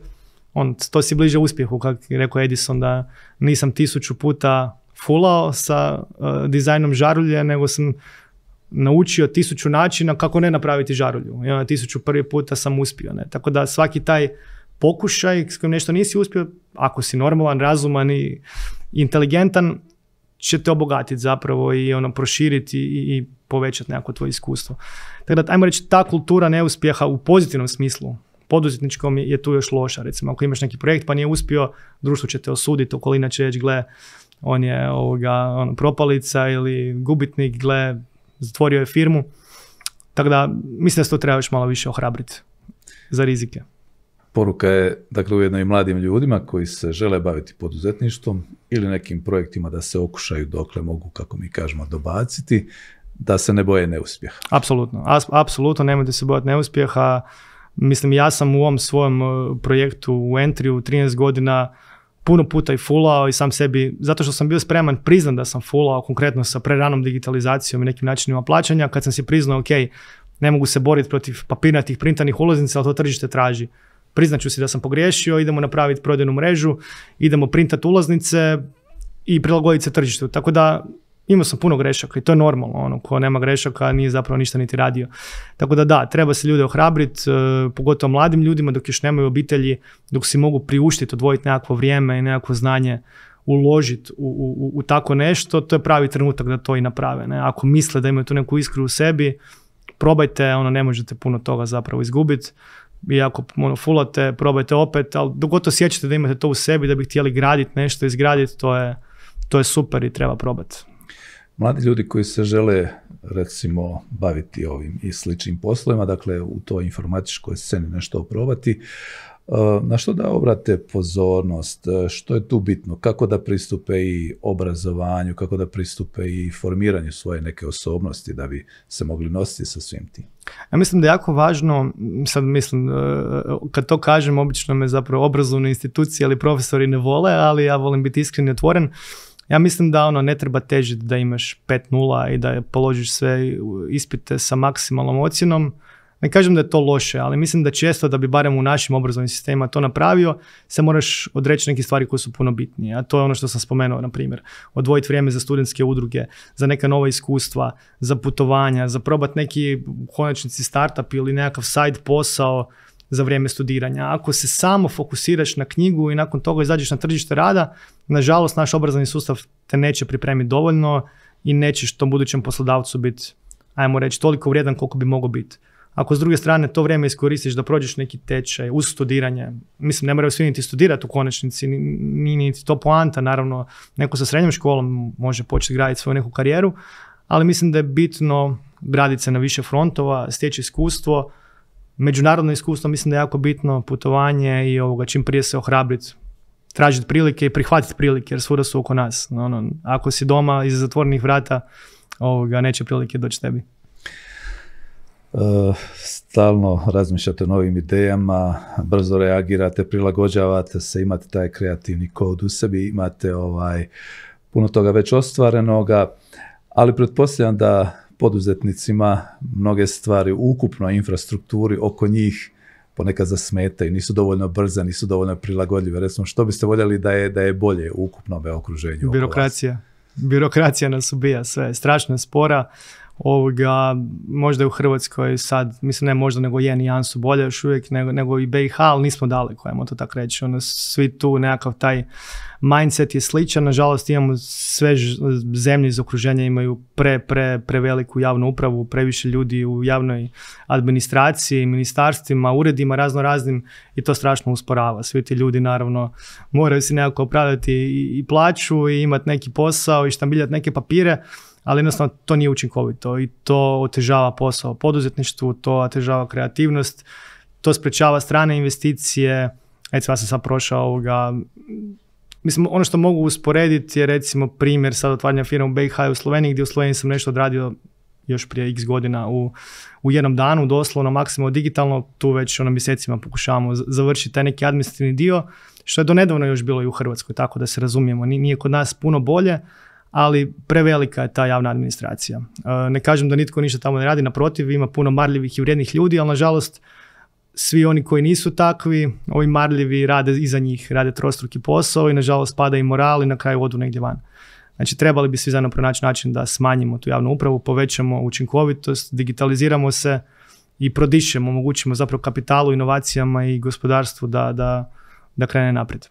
on, to si bliže uspjehu, kako je rekao Edison, da nisam tisuću puta fulao sa e, dizajnom žarulje, nego sam naučio tisuću načina kako ne napraviti žarulju. I onda tisuću prvi puta sam uspio. Ne? Tako da svaki taj pokušaj s kojim nešto nisi uspio, ako si normalan, razuman i inteligentan, će te obogatiti zapravo i ono proširiti i, i povećati nekako tvoje iskustvo. Tako da, ajmo reći, ta kultura neuspjeha u pozitivnom smislu, poduzetničkom je tu još loša. Recimo, ako imaš neki projekt pa nije uspio, društvo će te osuditi, okolina će reći, gle, on je ovoga, on, propalica ili gubitnik, gle, zatvorio je firmu. Tako da mislim da se to treba još malo više ohrabriti za rizike. Poruka je dakle ujedno i mladim ljudima koji se žele baviti poduzetništvom ili nekim projektima da se okušaju dokle mogu, kako mi kažemo, dobaciti, da se ne boje neuspjeha. Apsolutno, apsolutno nemojte se bojati neuspjeha. Mislim, ja sam u ovom svojem eh, projektu u Entry-u 13 godina puno puta i fulao i sam sebi, zato što sam bio spreman priznam da sam fulao, konkretno sa preranom digitalizacijom i nekim načinima plaćanja, kad sam si priznao, ok, ne mogu se boriti protiv papirnatih printanih ulaznica, ali to tržište traži. Priznaću si da sam pogriješio, idemo napraviti prodajnu mrežu, idemo printati ulaznice i prilagoditi se tržištu. Tako da imao sam puno grešaka i to je normalno, ono, ko nema grešaka nije zapravo ništa niti radio. Tako da da, treba se ljude ohrabriti, e, pogotovo mladim ljudima dok još nemaju obitelji, dok si mogu priuštiti, odvojiti nekakvo vrijeme i nekakvo znanje uložiti u, u, tako nešto, to je pravi trenutak da to i naprave. Ne? Ako misle da imaju tu neku iskru u sebi, probajte, ono, ne možete puno toga zapravo izgubiti. I ako ono, fulate, probajte opet, ali dok god sjećate da imate to u sebi, da bi htjeli graditi nešto, izgraditi, to je, to je super i treba probati. Mladi ljudi koji se žele recimo baviti ovim i sličnim poslovima, dakle u toj informatičkoj sceni nešto probati, e, na što da obrate pozornost, e, što je tu bitno, kako da pristupe i obrazovanju, kako da pristupe i formiranju svoje neke osobnosti da bi se mogli nositi sa svim tim. Ja mislim da je jako važno, sad mislim, e, kad to kažem, obično me zapravo obrazovne institucije ali profesori ne vole, ali ja volim biti iskren i otvoren, ja mislim da ono ne treba težiti da imaš 5-0 i da položiš sve ispite sa maksimalnom ocjenom. Ne kažem da je to loše, ali mislim da često da bi barem u našim obrazovnim sistemima to napravio, se moraš odreći nekih stvari koje su puno bitnije. A to je ono što sam spomenuo, na primjer. Odvojiti vrijeme za studentske udruge, za neka nova iskustva, za putovanja, za probat neki konačnici startup ili nekakav side posao za vrijeme studiranja. Ako se samo fokusiraš na knjigu i nakon toga izađeš na tržište rada, nažalost naš obrazovni sustav te neće pripremiti dovoljno i nećeš tom budućem poslodavcu biti, ajmo reći, toliko vrijedan koliko bi mogao biti. Ako s druge strane to vrijeme iskoristiš da prođeš neki tečaj uz studiranje, mislim ne moraju svi niti studirati u konačnici, ni niti to poanta, naravno neko sa srednjom školom može početi graditi svoju neku karijeru, ali mislim da je bitno graditi se na više frontova, steći iskustvo, međunarodno iskustvo mislim da je jako bitno, putovanje i ovoga, čim prije se ohrabriti, tražiti prilike i prihvatiti prilike jer svuda su oko nas. No, ono, ako si doma iza zatvorenih vrata, ovoga, neće prilike doći tebi. E, stalno razmišljate o novim idejama, brzo reagirate, prilagođavate se, imate taj kreativni kod u sebi, imate ovaj puno toga već ostvarenoga, ali pretpostavljam da poduzetnicima mnoge stvari u ukupnoj infrastrukturi oko njih ponekad zasmete. i nisu dovoljno brze, nisu dovoljno prilagodljive. Recimo, što biste voljeli da je, da je bolje u ukupnom okruženju? Birokracija. Birokracija nas ubija sve, strašno spora ovoga, možda je u Hrvatskoj sad, mislim ne možda nego je nijansu bolje još uvijek nego, nego i BiH, ali nismo daleko, ajmo to tako reći. Ono, svi tu nekakav taj mindset je sličan, nažalost imamo sve zemlje iz okruženja imaju pre, pre, preveliku javnu upravu, previše ljudi u javnoj administraciji, ministarstvima, uredima razno raznim i to strašno usporava. Svi ti ljudi naravno moraju se nekako opravdati i, i plaću i imati neki posao i štambiljati neke papire, ali jednostavno to nije učinkovito i to otežava posao poduzetništvu, to otežava kreativnost, to sprečava strane investicije, recimo ja sam sad prošao ovoga, mislim ono što mogu usporediti je recimo primjer sad otvaranja firme u BiH u Sloveniji gdje u Sloveniji sam nešto odradio još prije x godina u, u jednom danu, doslovno maksimalno digitalno, tu već ono mjesecima pokušavamo završiti taj neki administrativni dio, što je do nedavno još bilo i u Hrvatskoj, tako da se razumijemo, nije kod nas puno bolje, ali prevelika je ta javna administracija. E, ne kažem da nitko ništa tamo ne radi, naprotiv, ima puno marljivih i vrijednih ljudi, ali nažalost svi oni koji nisu takvi, ovi marljivi rade iza njih, rade trostruki posao i nažalost pada i moral i na kraju odu negdje van. Znači trebali bi svi zajedno pronaći način da smanjimo tu javnu upravu, povećamo učinkovitost, digitaliziramo se i prodišemo, omogućimo zapravo kapitalu, inovacijama i gospodarstvu da, da krene naprijed.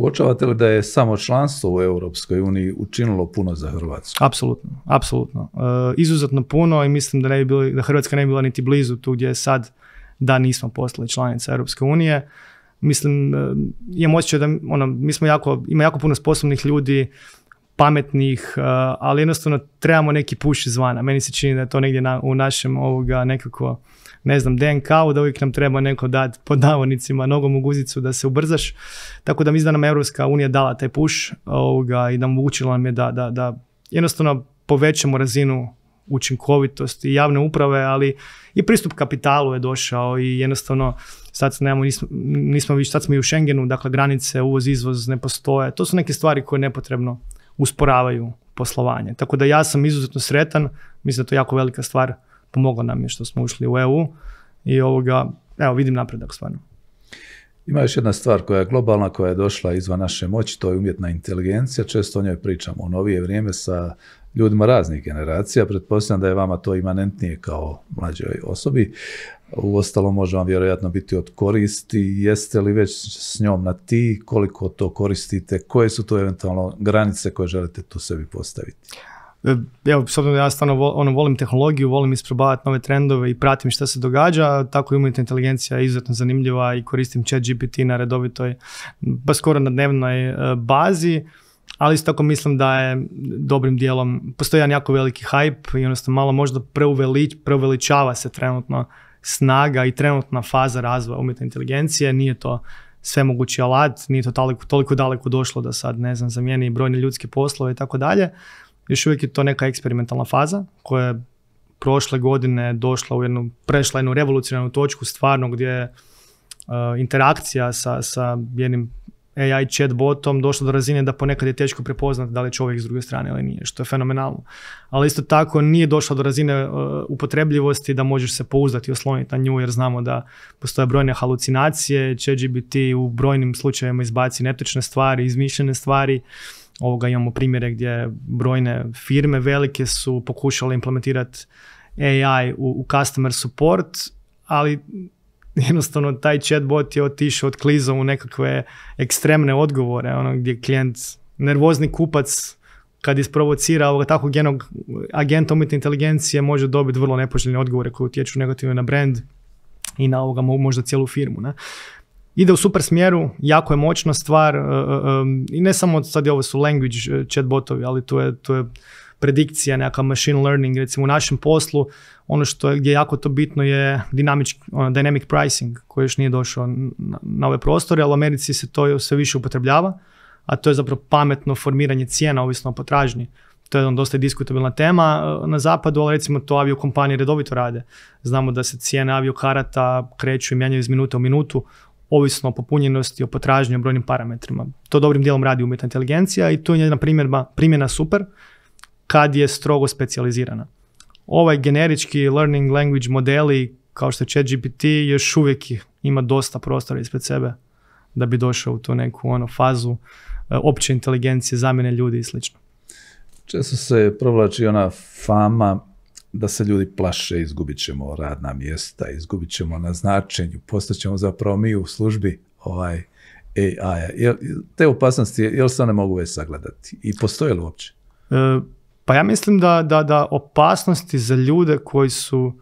Uočavate li da je samo članstvo u Europskoj uniji učinilo puno za Hrvatsku? Apsolutno, apsolutno. E, izuzetno puno i mislim da, ne bi da Hrvatska ne bi bila niti blizu tu gdje je sad da nismo postali članica Europske unije. Mislim, e, imam osjećaj da ono, mi smo jako, ima jako puno sposobnih ljudi, pametnih, e, ali jednostavno trebamo neki puš izvana. Meni se čini da je to negdje na, u našem ovoga nekako ne znam, DNK-u, da uvijek nam treba neko dati pod navodnicima nogom u guzicu da se ubrzaš. Tako da mi da nam Europska unija dala taj push ovoga, i da mu učila nam je da, da, da jednostavno povećamo razinu učinkovitosti javne uprave, ali i pristup kapitalu je došao i jednostavno sad nemamo, nismo, nismo sad smo i u Schengenu, dakle granice, uvoz, izvoz ne postoje. To su neke stvari koje nepotrebno usporavaju poslovanje. Tako da ja sam izuzetno sretan, mislim da je to jako velika stvar pomoglo nam je što smo ušli u EU i ovoga, evo vidim napredak stvarno. Ima još jedna stvar koja je globalna, koja je došla izvan naše moći, to je umjetna inteligencija. Često o njoj pričamo u novije vrijeme sa ljudima raznih generacija. Pretpostavljam da je vama to imanentnije kao mlađoj osobi. Uostalom može vam vjerojatno biti od koristi. Jeste li već s njom na ti? Koliko to koristite? Koje su to eventualno granice koje želite tu sebi postaviti? evo, s obzirom da ja stvarno ono, volim tehnologiju, volim isprobavati nove trendove i pratim šta se događa, tako i umjetna inteligencija je izuzetno zanimljiva i koristim chat GPT na redovitoj, pa skoro na dnevnoj e, bazi, ali isto tako mislim da je dobrim dijelom, postoji jedan jako veliki hype i odnosno malo možda preuvelič, preuveličava se trenutno snaga i trenutna faza razvoja umjetne inteligencije, nije to svemogući alat, nije to toliko, toliko daleko došlo da sad, ne znam, zamijeni brojne ljudske poslove i tako dalje, još uvijek je to neka eksperimentalna faza koja je prošle godine došla u jednu, prešla jednu revolucionarnu točku stvarno gdje je interakcija sa, sa jednim AI chatbotom došlo do razine da ponekad je teško prepoznati da li je čovjek s druge strane ili nije, što je fenomenalno. Ali isto tako nije došlo do razine e, upotrebljivosti da možeš se pouzdati i osloniti na nju jer znamo da postoje brojne halucinacije, ChatGPT u brojnim slučajevima izbaci netočne stvari, izmišljene stvari ovoga imamo primjere gdje brojne firme velike su pokušale implementirati AI u, u customer support, ali jednostavno taj chatbot je otišao, otklizao u nekakve ekstremne odgovore, ono gdje klijent, nervozni kupac kad isprovocira ovoga takvog jednog agenta umjetne inteligencije može dobiti vrlo nepoželjne odgovore koji utječu negativno na brand i na ovoga možda cijelu firmu. Ne? ide u super smjeru, jako je moćna stvar e, e, e, i ne samo sad ovo su language chatbotovi, ali tu je, to je predikcija, nekakav machine learning, recimo u našem poslu, ono što je gdje je jako to bitno je dynamic, ono, dynamic pricing koji još nije došao na, ove prostore, ali u Americi se to sve više upotrebljava, a to je zapravo pametno formiranje cijena ovisno o potražnji. To je dosta diskutabilna tema na zapadu, ali recimo to aviokompanije redovito rade. Znamo da se cijene aviokarata kreću i mijenjaju iz minute u minutu, ovisno o popunjenosti, o potražnju o brojnim parametrima. To dobrim dijelom radi umjetna inteligencija i tu je jedna primjena super kad je strogo specijalizirana. Ovaj generički learning language modeli kao što je ChatGPT još uvijek ima dosta prostora ispred sebe da bi došao u tu neku ono fazu e, opće inteligencije, zamjene ljudi i slično. Često se provlači ona fama da se ljudi plaše, izgubit ćemo radna mjesta, izgubit ćemo na značenju, postaćemo zapravo mi u službi ovaj AI-a. Te opasnosti, jel se one mogu već sagledati? I postoje li uopće? E, pa ja mislim da, da, da opasnosti za ljude koji su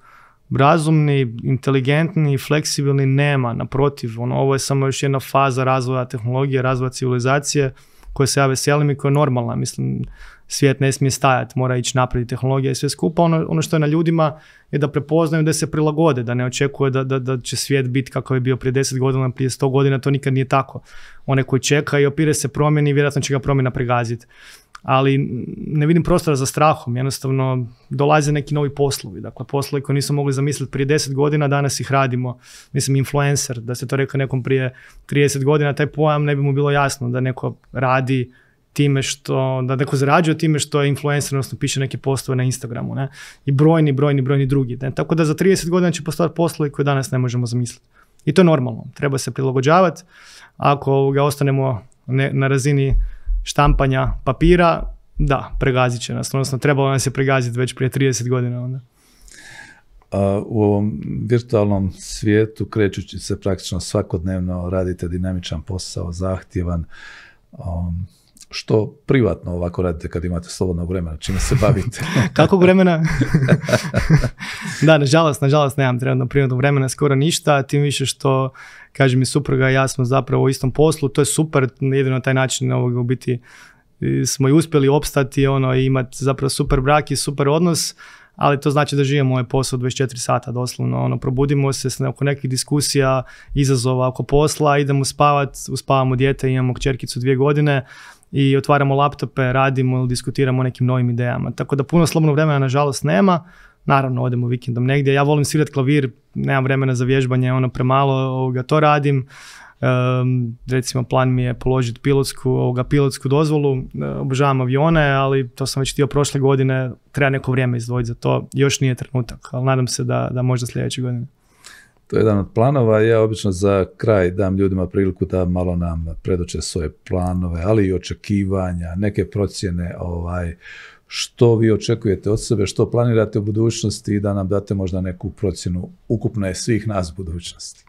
razumni, inteligentni i fleksibilni nema. Naprotiv, ono, ovo je samo još jedna faza razvoja tehnologije, razvoja civilizacije. Ko se ja veselim i koja je normalna. Mislim, svijet ne smije stajati, mora ići naprijed tehnologija i sve skupa. Ono, ono što je na ljudima je da prepoznaju da se prilagode, da ne očekuje da, da, da će svijet biti kako je bio prije 10 godina, prije 100 godina, to nikad nije tako. One koji čeka i opire se promjeni, vjerojatno će ga promjena pregaziti ali ne vidim prostora za strahom, jednostavno dolaze neki novi poslovi, dakle poslovi koji nismo mogli zamisliti prije 10 godina, danas ih radimo, mislim influencer, da se to rekao nekom prije 30 godina, taj pojam ne bi mu bilo jasno da neko radi time što, da neko zarađuje time što je influencer, odnosno piše neke postove na Instagramu, ne? i brojni, brojni, brojni drugi. Tako da za 30 godina će postojati poslovi koje danas ne možemo zamisliti. I to je normalno, treba se prilagođavati, ako ga ostanemo na razini štampanja papira, da, pregazit će nas, odnosno trebalo nas je pregaziti već prije 30 godina onda. u ovom virtualnom svijetu krećući se praktično svakodnevno radite dinamičan posao, zahtjevan, um, što privatno ovako radite kad imate slobodno vremena, čime se bavite? Kako vremena? da, nažalost, nažalost nemam trenutno privatno vremena, skoro ništa, tim više što, kaže mi supruga, ja smo zapravo u istom poslu, to je super, jedino na taj način ovog, u biti smo i uspjeli opstati ono, i imati zapravo super brak i super odnos, ali to znači da živimo ovaj posao 24 sata doslovno, ono, probudimo se oko nekih diskusija, izazova oko posla, idemo spavat, uspavamo dijete, imamo kćerkicu dvije godine, i otvaramo laptope, radimo ili diskutiramo o nekim novim idejama. Tako da puno slobodnog vremena nažalost nema. Naravno, odemo vikendom negdje. Ja volim svirati klavir, nemam vremena za vježbanje, ono premalo ovoga, to radim. Um, recimo plan mi je položiti pilotsku, ovoga, pilotsku dozvolu, obožavam avione, ali to sam već htio prošle godine, treba neko vrijeme izdvojiti za to, još nije trenutak, ali nadam se da, da možda sljedeće godine. To je jedan od planova. Ja obično za kraj dam ljudima priliku da malo nam predoče svoje planove, ali i očekivanja, neke procjene ovaj, što vi očekujete od sebe, što planirate u budućnosti i da nam date možda neku procjenu ukupne svih nas budućnosti.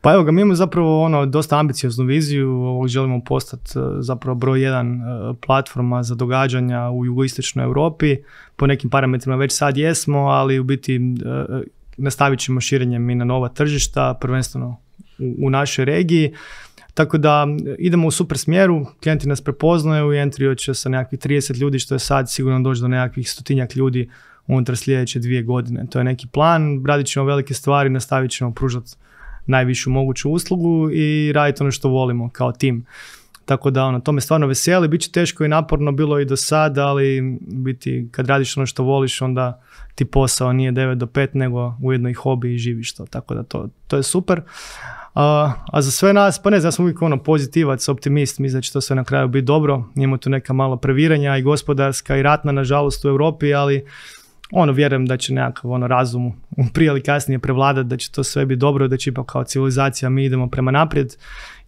Pa evo ga, mi imamo zapravo ono dosta ambicioznu viziju, ovog želimo postati e, zapravo broj jedan e, platforma za događanja u jugoistočnoj Europi, po nekim parametrima već sad jesmo, ali u biti e, nastavit ćemo širenjem i na nova tržišta, prvenstveno u, našoj regiji. Tako da idemo u super smjeru, klijenti nas prepoznaju i Entrio će sa nekakvih 30 ljudi, što je sad sigurno doći do nekakvih stotinjak ljudi unutar sljedeće dvije godine. To je neki plan, radit ćemo velike stvari, nastavit ćemo pružati najvišu moguću uslugu i raditi ono što volimo kao tim. Tako da ono, to me stvarno veseli, bit će teško i naporno, bilo i do sada, ali biti kad radiš ono što voliš, onda ti posao nije 9 do 5, nego ujedno i hobi i živiš to. Tako da to, to je super. A, a za sve nas, pa ne znam, ja sam uvijek ono pozitivac, optimist, mislim da će to sve na kraju biti dobro. Imamo tu neka malo previranja i gospodarska i ratna, nažalost, u Europi, ali ono, vjerujem da će nekakav ono razum prije ili kasnije prevladati, da će to sve biti dobro, da će ipak kao civilizacija mi idemo prema naprijed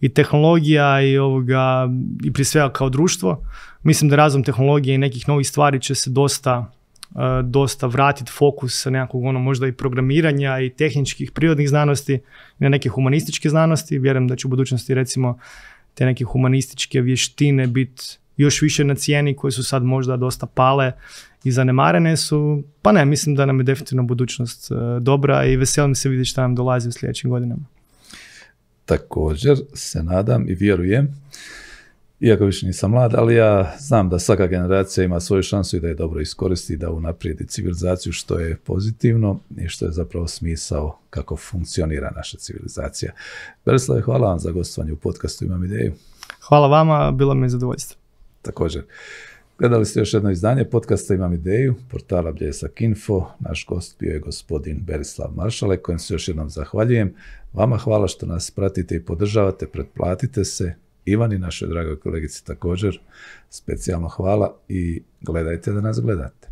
i tehnologija i ovoga, i prije svega kao društvo. Mislim da razum tehnologije i nekih novih stvari će se dosta e, dosta vratiti fokus sa nekakvog ono možda i programiranja i tehničkih prirodnih znanosti na neke humanističke znanosti. Vjerujem da će u budućnosti recimo te neke humanističke vještine biti još više na cijeni koje su sad možda dosta pale i zanemarene su. Pa ne, mislim da nam je definitivno budućnost e, dobra i veselim se vidjeti što nam dolazi u sljedećim godinama. Također se nadam i vjerujem, iako više nisam mlad, ali ja znam da svaka generacija ima svoju šansu i da je dobro iskoristi, da unaprijedi civilizaciju što je pozitivno i što je zapravo smisao kako funkcionira naša civilizacija. Berislave, hvala vam za gostovanje u podcastu Imam ideju. Hvala vama, bilo mi je zadovoljstvo također. Gledali ste još jedno izdanje podcasta Imam ideju, portala Bljesak Info. Naš gost bio je gospodin Berislav Maršale, kojem se još jednom zahvaljujem. Vama hvala što nas pratite i podržavate, pretplatite se. Ivan i našoj dragoj kolegici također. Specijalno hvala i gledajte da nas gledate.